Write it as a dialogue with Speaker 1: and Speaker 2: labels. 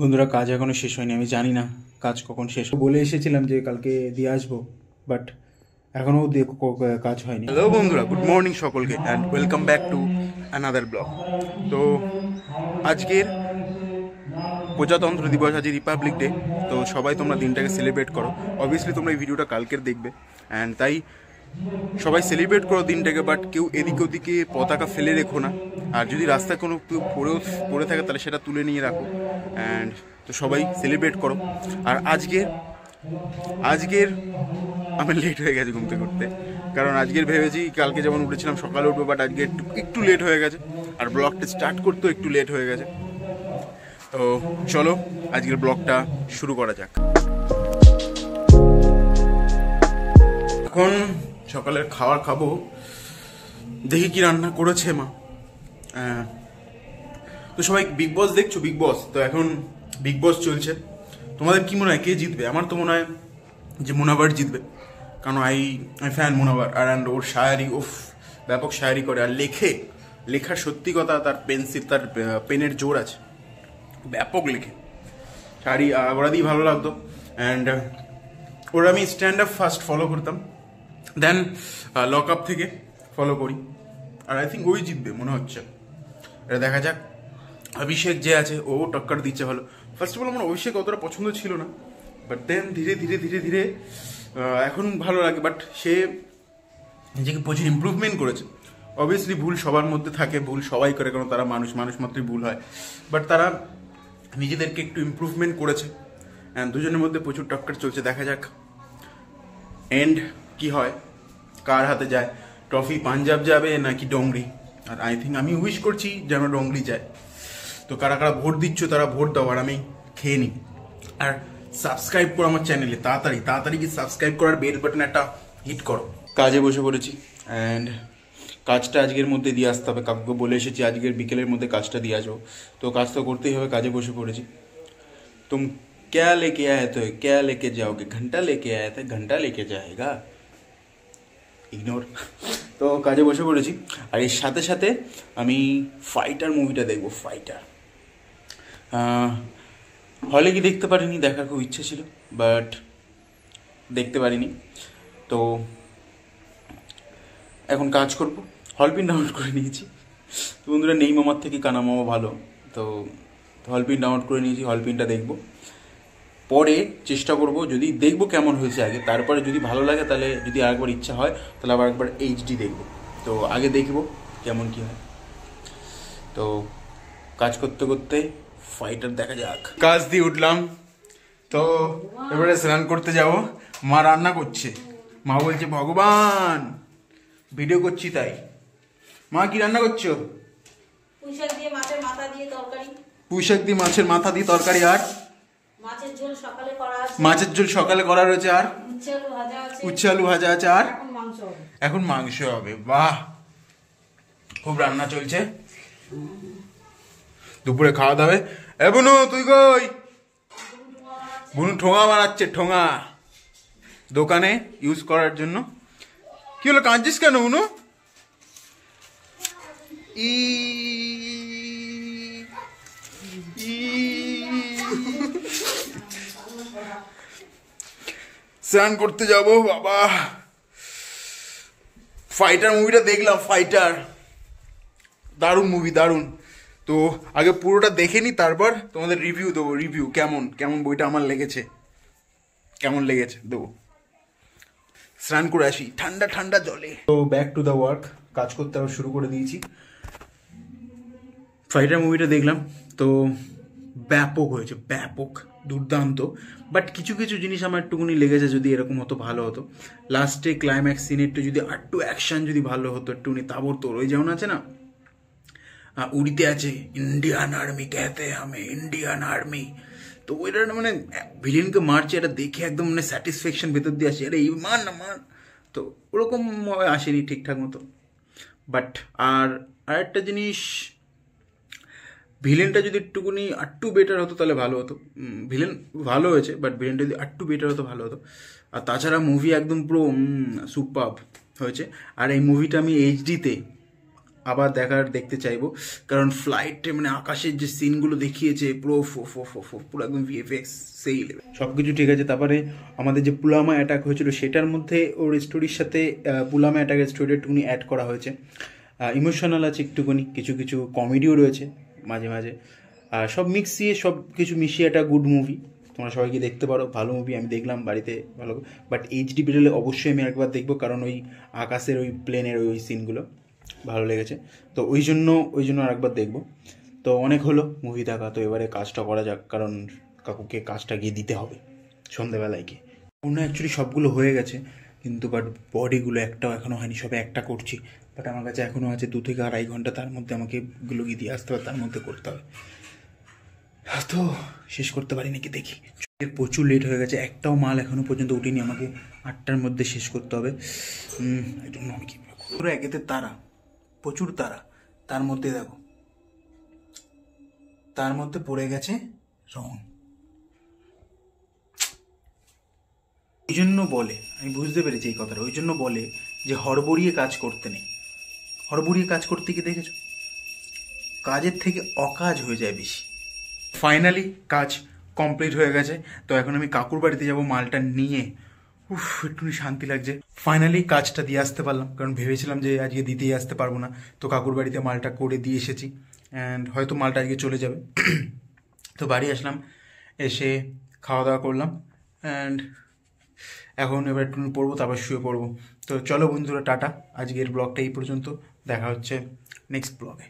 Speaker 1: বন্ধুরা কাজ এখনও শেষ হয়নি আমি জানি না কাজ কখন শেষ বলে এসেছিলাম যে কালকে দিয়ে আসবো বাট এখনও কাজ হয়নি হ্যালো বন্ধুরা গুড মর্নিং সকলকে and welcome back to another blog তো আজকের প্রজাতন্ত্র দিবস আজ রিপাবলিক ডে তো সবাই তোমরা দিনটাকে সেলিব্রেট করো অবভিয়াসলি তোমরা এই ভিডিওটা কালকের দেখবে অ্যান্ড তাই সবাই সেলিব্রেট করো দিনটাকে বাট কেউ এদিক ওদিকে পতাকা ফেলে রেখো না আর যদি রাস্তায় কোনো কেউ পড়েও পড়ে থাকে তাহলে সেটা তুলে নিয়ে রাখো অ্যান্ড তো সবাই সেলিব্রেট করো আর আজকের আজকের আমার লেট হয়ে গেছে ঘুমতে করতে কারণ আজকের ভেবেছি কালকে যেমন উঠেছিলাম সকালে উঠবো বাট আজকে একটু একটু লেট হয়ে গেছে আর ব্লগটা স্টার্ট করতেও একটু লেট হয়ে গেছে তো চলো আজকের ব্লগটা শুরু করা যাক এখন সকালের খাবার খাবো দেখি কি রান্না করেছে মা তো সবাই বিগ বস দেখছো বিগ বস তো এখন বিগ বস চলছে তোমাদের কি মনে হয় কে জিতবে আমার তো মনে হয় যে মোনাবার জিতবে কারণ আই আই ফ্যান মোনাবার আর অ্যান্ড ওর শায়ারি ওফ ব্যাপক শায়ারি করে আর লেখে লেখার সত্যি কথা তার পেন্সিল তার পেনের জোর আছে ব্যাপক লেখে শাড়ি ওরা দিয়েই ভালো লাগতো অ্যান্ড ওরা আমি স্ট্যান্ড আপ ফার্স্ট ফলো করতাম দেন লক আপ থেকে ফলো করি আর আই থিঙ্ক ওই জিতবে মনে হচ্ছে এটা দেখা যাক অভিষেক যে আছে ও টক্কর দিচ্ছে ভালো ফার্স্ট অফ অল আমার অভিষেক অতটা পছন্দ ছিল না বাট দেন ধীরে ধীরে ধীরে ধীরে এখন ভালো লাগে বাট সে নিজেকে প্রচুর ইম্প্রুভমেন্ট করেছে অবভিয়াসলি ভুল সবার মধ্যে থাকে ভুল সবাই করে কারণ তারা মানুষ মানুষ মাত্রই ভুল হয় বাট তারা নিজেদেরকে একটু ইম্প্রুভমেন্ট করেছে দুজনের মধ্যে প্রচুর টক্কর চলছে দেখা যাক এন্ড কি হয় কার হাতে যায় ট্রফি পাঞ্জাব যাবে নাকি ডংরি আর আই থিঙ্ক আমি উইশ করছি যেন ডংরি যায় তো কারা কারা ভোট দিচ্ছ তারা ভোট দাও আর আমি খেয়ে নিই আর সাবস্ক্রাইব করো আমার চ্যানেলে তাড়াতাড়ি তাড়াতাড়ি কি সাবস্ক্রাইব করার বেল বাটন একটা হিট করো কাজে বসে পড়েছি অ্যান্ড কাজটা আজকের মধ্যে দিয়ে আসতে হবে কাকুকে বলে এসেছি আজকের বিকেলের মধ্যে কাজটা দিয়ে আসবো তো কাজ তো করতেই হবে কাজে বসে পড়েছি তুম ক্যা লেকে आए थे क्या लेके जाओगे घंटा लेके आए थे घंटा लेके जाएगा ইগনোর তো কাজে বসে পড়েছি আর এর সাথে সাথে আমি ফাইটার মুভিটা দেখবো ফাইটার হলে কি দেখতে পারিনি দেখার খুব ইচ্ছে ছিল বাট দেখতে পারিনি তো এখন কাজ করব হলপিন ডাউনলোড করে নিয়েছি তো বন্ধুরা নেই মামার থেকে কানা মামা ভালো তো হলপিন ডাউনলোড করে নিয়েছি হলপিনটা দেখবো পরে চেষ্টা করব যদি দেখব কেমন হয়েছে আগে তারপরে যদি ভালো লাগে তাহলে যদি আরেকবার ইচ্ছা হয় তাহলে আবার একবার এইচডি দেখব তো আগে দেখব কেমন কী হয় তো কাজ করতে করতে ফাইটার দেখা যাক কাজ দিয়ে উঠলাম তো এবারে স্নান করতে যাব মা রান্না করছে মা বলছে ভগবান ভিডিও করছি তাই মা কি রান্না করছো পুঁইশাক দিয়ে মাছের মাথা দিয়ে তরকারি পুঁশাক দিয়ে মাছের মাথা দিয়ে তরকারি আর মাছের ঝোল সকালে করা রয়েছে আর উচ্ছালু ভাজা আছে ভাজা আছে আর এখন মাংস হবে বাহ খুব রান্না চলছে দুপুরে খাওয়া দাওয়া এ বুনু তুই কই বুনু ঠোঙা বানাচ্ছে ঠোঙা দোকানে ইউজ করার জন্য কি হলো কাঁদছিস কেন বুনু ই ই স্নান করতে যাব বাবা ফাইটার মুভিটা দেখলাম ফাইটার দারুণ মুভি দারুণ তো আগে পুরোটা দেখে নিই তারপর তোমাদের রিভিউ দেবো রিভিউ কেমন কেমন বইটা আমার লেগেছে কেমন লেগেছে দেবো স্নান করে আসি ঠান্ডা ঠান্ডা জলে তো ব্যাক টু দ্য ওয়ার্ক কাজ করতে আবার শুরু করে দিয়েছি ফাইটার মুভিটা দেখলাম তো ব্যাপক হয়েছে ব্যাপক দুর্দান্ত বাট কিছু কিছু জিনিস আমার একটুকুনি লেগেছে যদি এরকম হতো ভালো হতো লাস্টে ক্লাইম্যাক্স সিনে একটু যদি আর একটু অ্যাকশান যদি ভালো হতো একটুকুনি তাবর তোর ওই যেমন আছে না উড়িতে আছে ইন্ডিয়ান আর্মি কেতে আমি ইন্ডিয়ান আর্মি তো ওইটা মানে ভিলেনকে মারছে এটা দেখে একদম মানে স্যাটিসফ্যাকশন ভেতর দিয়ে আসে এটা ইমান না মান তো ওরকমভাবে আসেনি ঠিকঠাক মতো বাট আর আরেকটা জিনিস ভিলেনটা যদি একটুকুনি আটটু বেটার হতো তাহলে ভালো হতো ভিলেন ভালো হয়েছে বাট ভিলেনটা যদি আটটু বেটার হতো ভালো হতো আর তাছাড়া মুভি একদম পুরো সুপার হয়েছে আর এই মুভিটা আমি এইচডিতে আবার দেখার দেখতে চাইবো কারণ ফ্লাইটে মানে আকাশের যে সিনগুলো দেখিয়েছে পুরো ফো ফো ফো ফো পুরো একদম ভিএফএক্স সেই লেভেল সব কিছু ঠিক আছে তারপরে আমাদের যে পুলামা অ্যাটাক হয়েছিল সেটার মধ্যে ওর স্টোরির সাথে পুলামা অ্যাটাকের স্টোরি একটুকুনি অ্যাড করা হয়েছে ইমোশনাল আছে একটুখানি কিছু কিছু কমেডিও রয়েছে মাঝে মাঝে আর সব মিক্সিয়ে সব কিছু মিশিয়ে একটা গুড মুভি তোমরা সবাইকে দেখতে পারো ভালো মুভি আমি দেখলাম বাড়িতে ভালো বাট এইচডি বেরোলে অবশ্যই আমি একবার দেখবো কারণ ওই আকাশের ওই প্লেনের ওই সিনগুলো ভালো লেগেছে তো ওই জন্য ওই জন্য আরেকবার দেখবো তো অনেক হলো মুভি দেখা তো এবারে কাজটা করা যাক কারণ কাকুকে কাজটা গিয়ে দিতে হবে সন্ধ্যেবেলায় গিয়ে অন্য অ্যাকচুয়ালি সবগুলো হয়ে গেছে কিন্তু বাট বডিগুলো একটাও এখনও হয়নি সবে একটা করছি বাট আমার কাছে এখনও আছে দু থেকে আড়াই ঘন্টা তার মধ্যে আমাকে গুলোগি দিয়ে আসতে হবে তার মধ্যে করতে হবে তো শেষ করতে পারি নাকি দেখি প্রচুর লেট হয়ে গেছে একটাও মাল এখনও পর্যন্ত উঠিনি আমাকে আটটার মধ্যে শেষ করতে হবে পুরো একেতে তারা প্রচুর তারা তার মধ্যে দেখো তার মধ্যে পড়ে গেছে রং ওই জন্য বলে আমি বুঝতে পেরেছি এই কথাটা ওই জন্য বলে যে হড়বড়িয়ে কাজ করতে নেই হড়বড়িয়ে কাজ করতে গিয়ে দেখেছ কাজের থেকে অকাজ হয়ে যায় বেশি ফাইনালি কাজ কমপ্লিট হয়ে গেছে তো এখন আমি কাকুর বাড়িতে যাব মালটা নিয়ে উফ একটুখানি শান্তি লাগছে ফাইনালি কাজটা দিয়ে আসতে পারলাম কারণ ভেবেছিলাম যে আজকে দিতেই আসতে পারবো না তো কাকুর বাড়িতে মালটা করে দিয়ে এসেছি অ্যান্ড হয়তো মালটা আজকে চলে যাবে তো বাড়ি আসলাম এসে খাওয়া দাওয়া করলাম অ্যান্ড এখন এবার একটু পড়বো তারপর শুয়ে পড়বো তো চলো বন্ধুরা টাটা আজকের ব্লগটা এই পর্যন্ত দেখা হচ্ছে নেক্সট ব্লগে